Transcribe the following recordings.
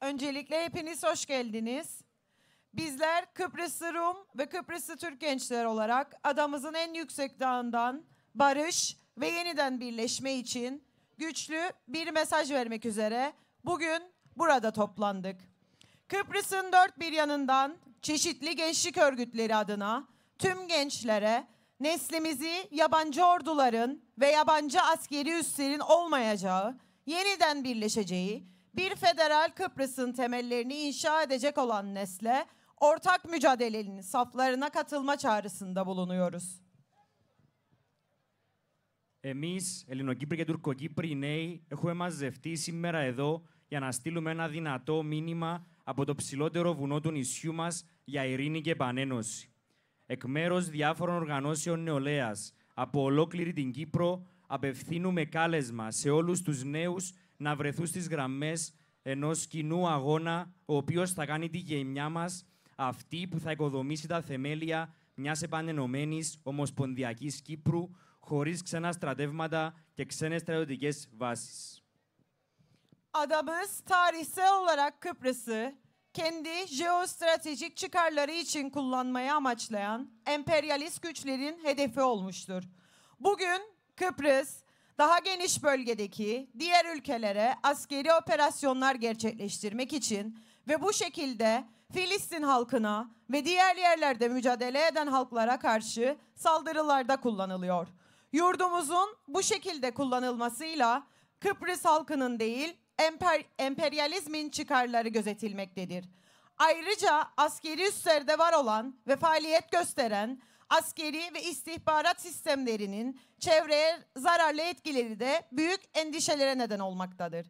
Öncelikle hepiniz hoş geldiniz. Bizler Kıbrıslı Rum ve Kıbrıslı Türk gençler olarak adamızın en yüksek dağından barış ve yeniden birleşme için güçlü bir mesaj vermek üzere bugün burada toplandık. Kıbrıs'ın dört bir yanından çeşitli gençlik örgütleri adına tüm gençlere neslimizi yabancı orduların ve yabancı askeri üslerin olmayacağı, yeniden birleşeceği bir federal Kıbrıs'ın temellerini Εμείς, και Τουρκοκύπροι νέοι, έχουμε μαζευτεί σήμερα εδώ για να στείλουμε ένα δυνατό μήνυμα από το ψηλότερο βουνό του νησιού μας για ειρήνη και επανένωση. Εκ μέρους διάφορων οργανώσεων νεολαίας από ολόκληρη την Κύπρο απευθύνουμε κάλεσμα σε όλους τους νέους να βρεθούν στις γραμμές ενός κοινού αγώνα, ο οποίος θα κάνει τη γενιά μας αυτή που θα οικοδομήσει τα θεμέλια μιας επανενωμένης ομοσπονδιακής Κύπρου, χωρίς ξένα στρατεύματα και ξένες στρατιωτικές βάσεις. Adamız tarihsel olarak Kıbrıs'ı kendi jeostratejik çıkarları için kullanmayı amaçlayan emperyalist güçlerin hedefi olmuştur. Bugün Kıbrıs daha geniş bölgedeki diğer ülkelere askeri operasyonlar gerçekleştirmek için ve bu şekilde Filistin halkına ve diğer yerlerde mücadele eden halklara karşı saldırılarda kullanılıyor. Yurdumuzun bu şekilde kullanılmasıyla Kıbrıs halkının değil emper, emperyalizmin çıkarları gözetilmektedir. Ayrıca askeri üslerde var olan ve faaliyet gösteren askeri ve istihbarat sistemlerinin çevreye zararlı etkileri de büyük endişelere neden olmaktadır.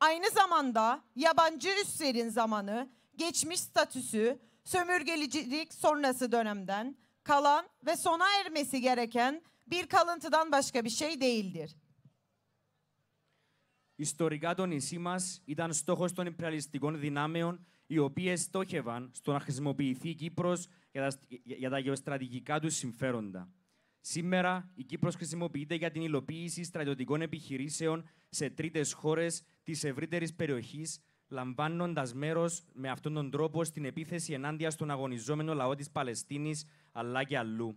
Aynı zamanda yabancı üslerin zamanı, geçmiş statüsü, sömürgecilik sonrası dönemden kalan ve sona ermesi gereken bir kalıntıdan başka bir şey değildir. Ιστορικά το νησί μας ήταν στόχος των υπεραλιστικών δυνάμεων οι οποίε στόχευαν στο να χρησιμοποιηθεί η Κύπρος για, τα γεωστρατηγικά τους συμφέροντα. Σήμερα, η Κύπρος χρησιμοποιείται για την υλοποίηση στρατιωτικών επιχειρήσεων σε τρίτες χώρες της ευρύτερης περιοχής, λαμβάνοντας μέρος με αυτόν τον τρόπο στην επίθεση ενάντια στον αγωνιζόμενο λαό της Παλαιστίνης αλλά και αλλού.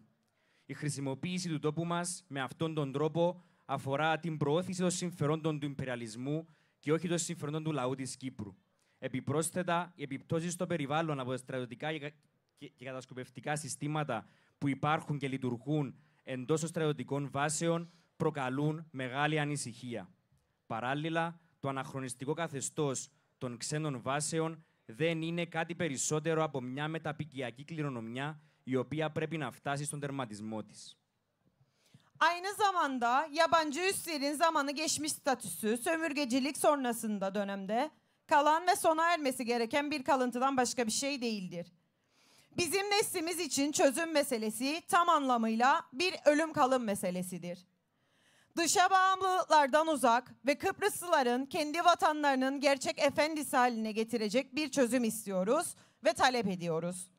Η χρησιμοποίηση του τόπου μας με αυτόν τον τρόπο αφορά την προώθηση των συμφερόντων του υπεριαλισμού και όχι των συμφερόντων του λαού της Κύπρου. Επιπρόσθετα, οι επιπτώσεις στο περιβάλλον από τα στρατιωτικά και κατασκοπευτικά συστήματα που υπάρχουν και λειτουργούν εντός των στρατιωτικών βάσεων προκαλούν μεγάλη ανησυχία. Παράλληλα, το αναχρονιστικό καθεστώς των ξένων βάσεων δεν είναι κάτι περισσότερο από μια μεταπικιακή κληρονομιά η οποία πρέπει να φτάσει στον τερματισμό της. Aynı zamanda yabancı üslerin zamanı geçmiş statüsü sömürgecilik sonrasında dönemde kalan ve sona ermesi gereken bir kalıntıdan başka bir şey değildir. Bizim neslimiz için çözüm meselesi tam anlamıyla bir ölüm kalım meselesidir. Dışa bağımlılıklardan uzak ve Kıbrıslıların kendi vatanlarının gerçek efendisi haline getirecek bir çözüm istiyoruz ve talep ediyoruz.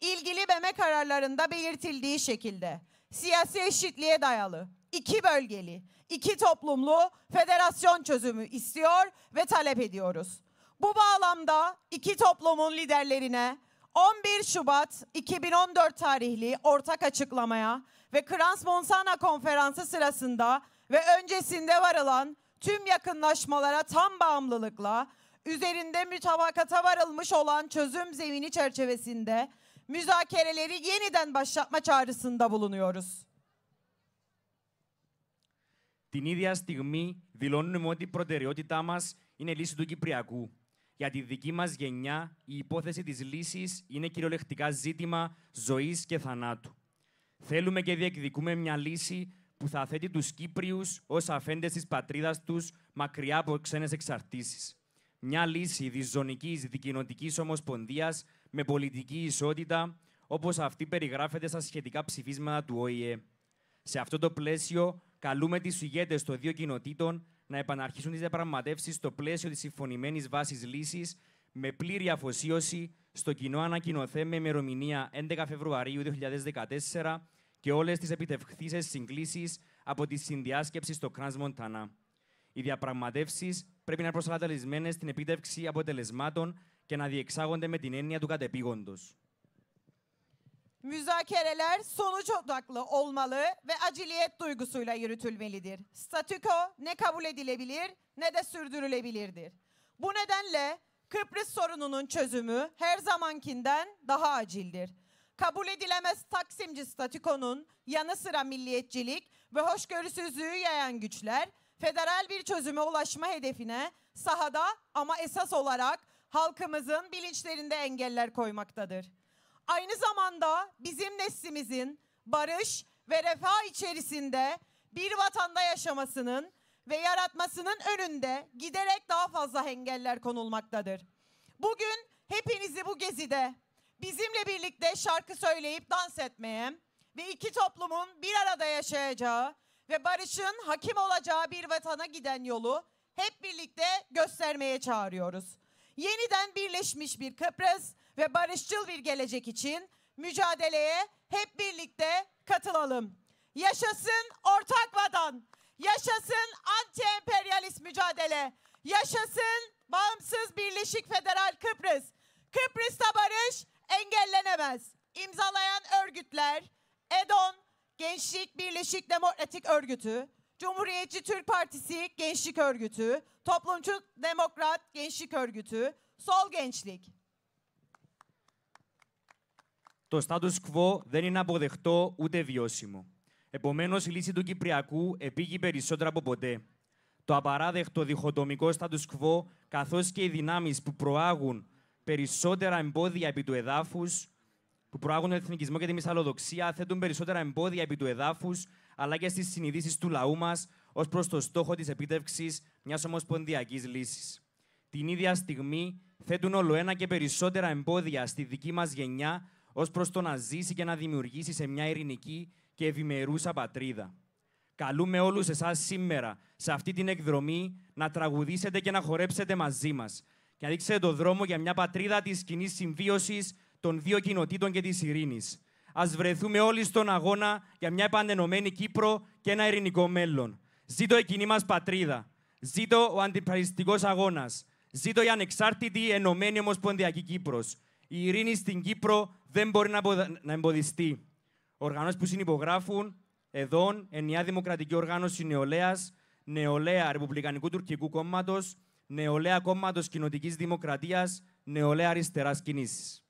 İlgili BM kararlarında belirtildiği şekilde siyasi eşitliğe dayalı, iki bölgeli, iki toplumlu federasyon çözümü istiyor ve talep ediyoruz. Bu bağlamda iki toplumun liderlerine 11 Şubat 2014 tarihli ortak açıklamaya ve Krans Monsana konferansı sırasında ve öncesinde varılan tüm yakınlaşmalara tam bağımlılıkla üzerinde mütabakata varılmış olan çözüm zemini çerçevesinde müzakereleri yeniden başlatma çağrısında bulunuyoruz. Την ίδια στιγμή δηλώνουμε ότι η προτεραιότητά μας είναι λύση του Κυπριακού. Για τη δική μας γενιά, η υπόθεση της λύσης είναι κυριολεκτικά ζήτημα ζωής και θανάτου. Θέλουμε και διεκδικούμε μια λύση που θα θέτει τους Κύπριους ως αφέντες της πατρίδας τους μακριά από ξένες εξαρτήσεις. Μια λύση διζωνικής δικοινοτικής ομοσπονδίας με πολιτική ισότητα, όπως αυτή περιγράφεται στα σχετικά ψηφίσματα του ΟΗΕ. Σε αυτό το πλαίσιο, καλούμε τις ηγέτες των δύο κοινοτήτων να επαναρχίσουν τις διαπραγματεύσεις στο πλαίσιο της συμφωνημένης βάσης λύσης με πλήρη αφοσίωση στο κοινό ανακοινωθέ με ημερομηνία 11 Φεβρουαρίου 2014 και όλες τις επιτευχθήσεις συγκλήσεις από τη συνδιάσκεψη στο Κρανς Μοντανά. Οι διαπραγματεύσεις πρέπει να είναι προσανατολισμένες στην επίτευξη αποτελεσμάτων και να διεξάγονται με την έννοια του κατεπήγοντος. müzakereler sonuç odaklı olmalı ve aciliyet duygusuyla yürütülmelidir. Statüko ne kabul edilebilir ne de sürdürülebilirdir. Bu nedenle Kıbrıs sorununun çözümü her zamankinden daha acildir. Kabul edilemez Taksimci statükonun yanı sıra milliyetçilik ve hoşgörüsüzlüğü yayan güçler federal bir çözüme ulaşma hedefine sahada ama esas olarak halkımızın bilinçlerinde engeller koymaktadır aynı zamanda bizim neslimizin barış ve refah içerisinde bir vatanda yaşamasının ve yaratmasının önünde giderek daha fazla engeller konulmaktadır. Bugün hepinizi bu gezide bizimle birlikte şarkı söyleyip dans etmeye ve iki toplumun bir arada yaşayacağı ve barışın hakim olacağı bir vatana giden yolu hep birlikte göstermeye çağırıyoruz. Yeniden birleşmiş bir Kıbrıs ve barışçıl bir gelecek için mücadeleye hep birlikte katılalım. Yaşasın ortak vatan, yaşasın anti-emperyalist mücadele, yaşasın bağımsız birleşik federal Kıbrıs. Kıbrıs'ta barış engellenemez. İmzalayan örgütler, EDON, Gençlik Birleşik Demokratik Örgütü, Cumhuriyetçi Türk Partisi Gençlik Örgütü, Toplumcu Demokrat Gençlik Örgütü, Sol Gençlik, το status quo δεν είναι αποδεκτό ούτε βιώσιμο. Επομένως, η λύση του Κυπριακού επήγει περισσότερα από ποτέ. Το απαράδεκτο διχοτομικό status quo, καθώς και οι δυνάμεις που προάγουν περισσότερα εμπόδια επί του εδάφους, που προάγουν τον εθνικισμό και τη μυσαλλοδοξία, θέτουν περισσότερα εμπόδια επί του εδάφους, αλλά και στις συνειδήσεις του λαού μας ως προς το στόχο της επίτευξης μιας ομοσπονδιακής λύσης. Την ίδια στιγμή θέτουν όλο ένα και περισσότερα εμπόδια στη δική μας γενιά ως προς το να ζήσει και να δημιουργήσει σε μια ειρηνική και ευημερούσα πατρίδα. Καλούμε όλους εσάς σήμερα, σε αυτή την εκδρομή, να τραγουδήσετε και να χορέψετε μαζί μας και να δείξετε το δρόμο για μια πατρίδα της κοινής συμβίωσης των δύο κοινοτήτων και της ειρήνης. Ας βρεθούμε όλοι στον αγώνα για μια επανενωμένη Κύπρο και ένα ειρηνικό μέλλον. Ζήτω η κοινή μας πατρίδα. Ζήτω ο αντιπαριστικός αγώνας. Ζήτω η ανεξάρτητη ενωμένη ομοσπονδιακή Κύπρος. Η ειρήνη στην Κύπρο δεν μπορεί να εμποδιστεί. Οργανώσεις που συνυπογράφουν εδώ ενιαία Δημοκρατική Οργάνωση Νεολαίας, Νεολαία Ρεπουμπλικανικού Τουρκικού Κόμματος, Νεολαία Κόμματος Κοινοτικής Δημοκρατίας, Νεολαία Αριστεράς κινήσει.